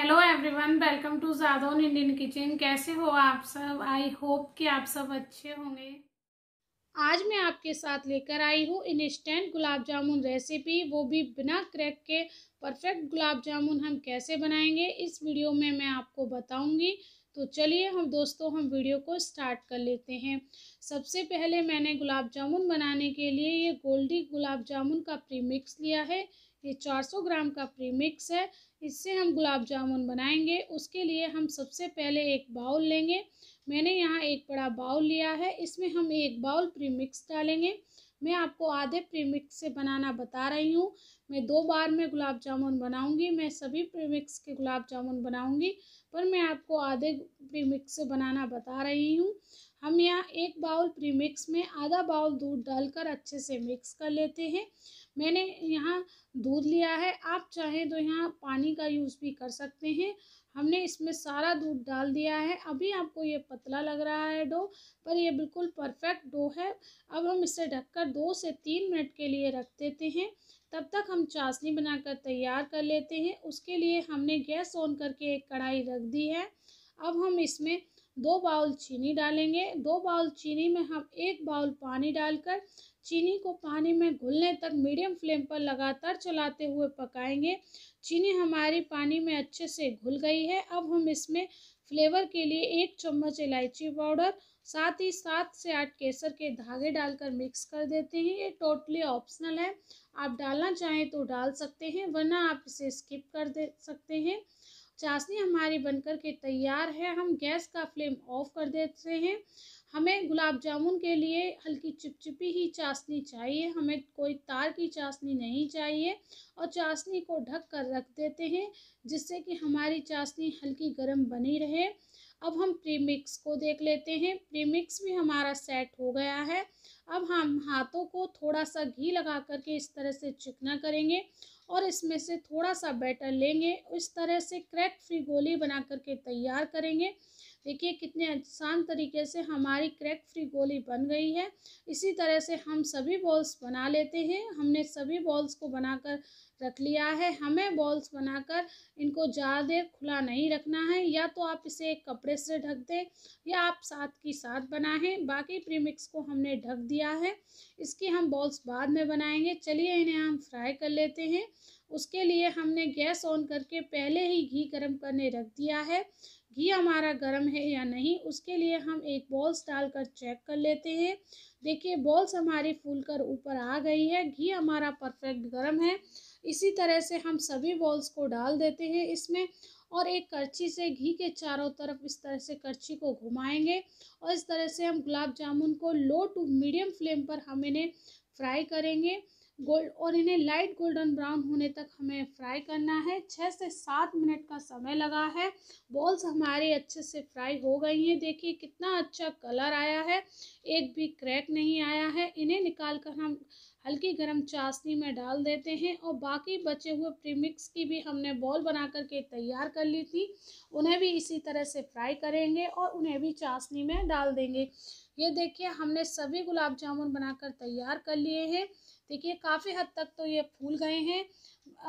hello everyone welcome to Jadon Indian kitchen कैसे हो आप सब आई होप कि आप सब अच्छे होंगे आज मैं आपके साथ लेकर आई हूँ इंस्टेंट गुलाब जामुन रेसिपी वो भी बिना क्रैक के परफेक्ट गुलाब जामुन हम कैसे बनाएंगे इस वीडियो में मैं आपको बताऊंगी तो चलिए हम दोस्तों हम वीडियो को स्टार्ट कर लेते हैं सबसे पहले मैंने गुलाब जामुन बनाने के लिए ये गोल्डी गुलाब जामुन का प्रीमिक्स लिया है ये 400 ग्राम का प्रीमिक्स है इससे हम गुलाब जामुन बनाएंगे उसके लिए हम सबसे पहले एक बाउल लेंगे मैंने यहाँ एक बड़ा बाउल लिया है इसमें हम एक बाउल प्रीमिक्स डालेंगे मैं आपको आधे प्रीमिक्स से बनाना बता रही हूँ मैं दो बार में गुलाब जामुन बनाऊँगी मैं सभी प्रीमिक्स के गुलाब जामुन बनाऊँगी पर मैं आपको आधे प्रीमिक्स से बनाना बता रही हूँ हम यहाँ एक बाउल प्रीमिक्स में आधा बाउल दूध डालकर अच्छे से मिक्स कर लेते हैं मैंने यहाँ दूध लिया है आप चाहें तो यहाँ पानी का यूज़ भी कर सकते हैं हमने इसमें सारा दूध डाल दिया है अभी आपको ये पतला लग रहा है डो पर ये बिल्कुल परफेक्ट डो है अब हम इसे ढककर दो से तीन मिनट के लिए रख देते हैं तब तक हम चाशनी बनाकर तैयार कर लेते हैं उसके लिए हमने गैस ऑन करके एक कढ़ाई रख दी है अब हम इसमें दो बाउल चीनी डालेंगे दो बाउल चीनी में हम एक बाउल पानी डालकर चीनी को पानी में घुलने तक मीडियम फ्लेम पर लगातार चलाते हुए पकाएंगे चीनी हमारी पानी में अच्छे से घुल गई है अब हम इसमें फ्लेवर के लिए एक चम्मच इलायची पाउडर साथ ही सात से आठ केसर के धागे डालकर मिक्स कर देते हैं ये टोटली ऑप्शनल है आप डालना चाहें तो डाल सकते हैं वरना आप इसे स्किप कर दे सकते हैं चाशनी हमारी बनकर के तैयार है हम गैस का फ्लेम ऑफ कर देते हैं हमें गुलाब जामुन के लिए हल्की चिपचिपी ही चाशनी चाहिए हमें कोई तार की चाशनी नहीं चाहिए और चाशनी को ढक कर रख देते हैं जिससे कि हमारी चाशनी हल्की गर्म बनी रहे अब हम प्रीमिक्स को देख लेते हैं प्रीमिक्स भी हमारा सेट हो गया है अब हम हाथों को थोड़ा सा घी लगा करके इस तरह से चिकना करेंगे और इसमें से थोड़ा सा बैटर लेंगे इस तरह से क्रैक फ्री गोली बना करके तैयार करेंगे देखिए कितने आसान तरीके से हमारी क्रैक फ्री गोली बन गई है इसी तरह से हम सभी बॉल्स बना लेते हैं हमने सभी बॉल्स को बनाकर रख लिया है हमें बॉल्स बनाकर इनको ज़्यादा देर खुला नहीं रखना है या तो आप इसे कपड़े से ढक दें या आप साथ की साथ बनाएं बाकी प्रीमिक्स को हमने ढक दिया है इसकी हम बॉल्स बाद में बनाएंगे चलिए इन्हें हम फ्राई कर लेते हैं उसके लिए हमने गैस ऑन करके पहले ही घी गर्म करने रख दिया है घी हमारा गर्म है या नहीं उसके लिए हम एक बॉल्स डालकर चेक कर लेते हैं देखिए बॉल्स हमारी फूल कर ऊपर आ गई है घी हमारा परफेक्ट गर्म है इसी तरह से हम सभी बॉल्स को डाल देते हैं इसमें और एक करछी से घी के चारों तरफ इस तरह से करछी को घुमाएंगे और इस तरह से हम गुलाब जामुन को लो टू मीडियम फ्लेम पर हम इन्हें फ्राई करेंगे गोल्ड और इन्हें लाइट गोल्डन ब्राउन होने तक हमें फ्राई करना है छः से सात मिनट का समय लगा है बॉल्स हमारे अच्छे से फ्राई हो गई हैं देखिए कितना अच्छा कलर आया है एक भी क्रैक नहीं आया है इन्हें निकाल कर हम हल्की गर्म चाशनी में डाल देते हैं और बाकी बचे हुए प्रीमिक्स की भी हमने बॉल बना करके तैयार कर ली थी उन्हें भी इसी तरह से फ्राई करेंगे और उन्हें भी चाशनी में डाल देंगे ये देखिए हमने सभी गुलाब जामुन बनाकर तैयार कर लिए हैं देखिए काफ़ी हद तक तो ये फूल गए हैं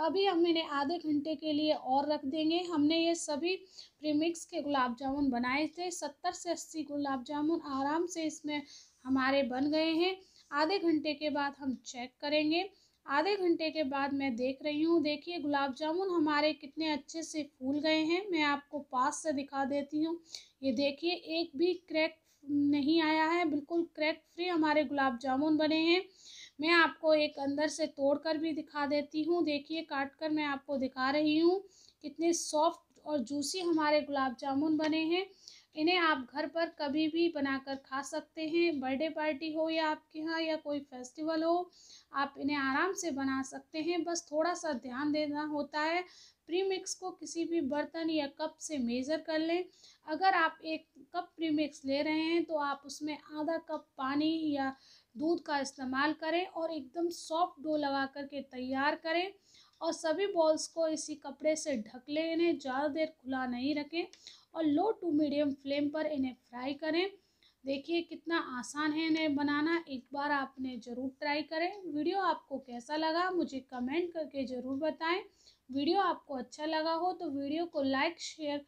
अभी हम इन्हें आधे घंटे के लिए और रख देंगे हमने ये सभी प्रीमिक्स के गुलाब जामुन बनाए थे सत्तर से अस्सी गुलाब जामुन आराम से इसमें हमारे बन गए हैं आधे घंटे के बाद हम चेक करेंगे आधे घंटे के बाद मैं देख रही हूँ देखिए गुलाब जामुन हमारे कितने अच्छे से फूल गए हैं मैं आपको पास से दिखा देती हूँ ये देखिए एक भी क्रैक नहीं आया है बिल्कुल क्रैक फ्री हमारे गुलाब जामुन बने हैं मैं आपको एक अंदर से तोड़ कर भी दिखा देती हूँ देखिए काट कर मैं आपको दिखा रही हूँ कितने सॉफ्ट और जूसी हमारे गुलाब जामुन बने हैं इन्हें आप घर पर कभी भी बनाकर खा सकते हैं बर्थडे पार्टी हो या आपके यहाँ या कोई फेस्टिवल हो आप इन्हें आराम से बना सकते हैं बस थोड़ा सा ध्यान देना होता है प्रीमिक्स को किसी भी बर्तन या कप से मेज़र कर लें अगर आप एक कप प्रीमिक्स ले रहे हैं तो आप उसमें आधा कप पानी या दूध का इस्तेमाल करें और एकदम सॉफ्ट डो लगा करके तैयार करें और सभी बॉल्स को इसी कपड़े से ढक लें इन्हें ज़्यादा देर खुला नहीं रखें और लो टू मीडियम फ्लेम पर इन्हें फ्राई करें देखिए कितना आसान है इन्हें बनाना एक बार आपने ज़रूर ट्राई करें वीडियो आपको कैसा लगा मुझे कमेंट करके ज़रूर बताएं वीडियो आपको अच्छा लगा हो तो वीडियो को लाइक शेयर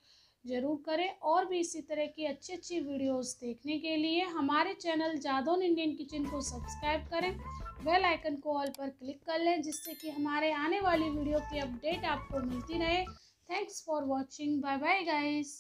ज़रूर करें और भी इसी तरह की अच्छी अच्छी वीडियोस देखने के लिए हमारे चैनल जादौन इंडियन किचन को सब्सक्राइब करें बेल आइकन को ऑल पर क्लिक कर लें जिससे कि हमारे आने वाली वीडियो की अपडेट आपको मिलती रहे thanks for watching bye bye guys